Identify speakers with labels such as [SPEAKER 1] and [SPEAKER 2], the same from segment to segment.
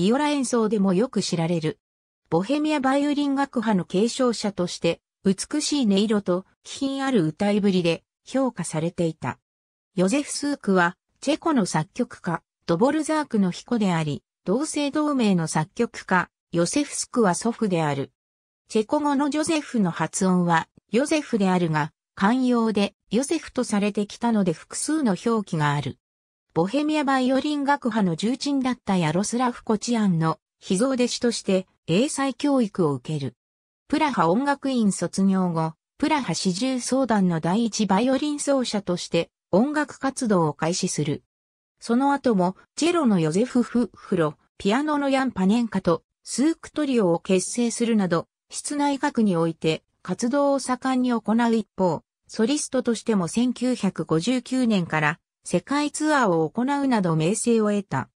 [SPEAKER 1] ビオラ演奏でもよく知られる。ボヘミアバイオリン学派の継承者として、美しい音色と気品ある歌いぶりで評価されていた。ヨゼフ・スークは、チェコの作曲家、ドボルザークの彦であり、同姓同名の作曲家、ヨセフスクは祖父である。チェコ語のジョゼフの発音は、ヨゼフであるが、寛容で、ヨセフとされてきたので複数の表記がある。ボヘミアバイオリン学派の重鎮だったヤロスラフ・コチアンの秘蔵弟子として英才教育を受ける。プラハ音楽院卒業後、プラハ四重奏談の第一バイオリン奏者として音楽活動を開始する。その後も、チェロのヨゼフ・フフロ、ピアノのヤン・パネンカと、スークトリオを結成するなど、室内楽において活動を盛んに行う一方、ソリストとしても1959年から世界ツアーを行うなど名声を得た。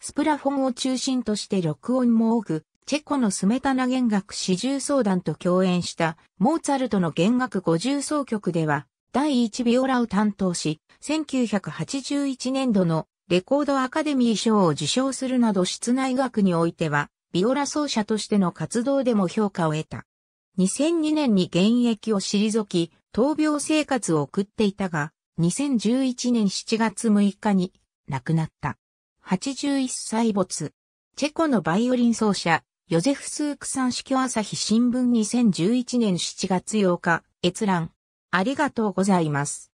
[SPEAKER 1] スプラフォンを中心として録音も多く、チェコのスメタナ弦楽四重奏団と共演したモーツァルトの弦楽五重奏曲では第一ビオラを担当し、1981年度のレコードアカデミー賞を受賞するなど室内楽においては、ビオラ奏者としての活動でも評価を得た。2002年に現役を退き、闘病生活を送っていたが、2011年7月6日に亡くなった。81歳没。チェコのバイオリン奏者、ヨゼフ・スークさん死去朝日新聞2011年7月8日、閲覧。ありがとうございます。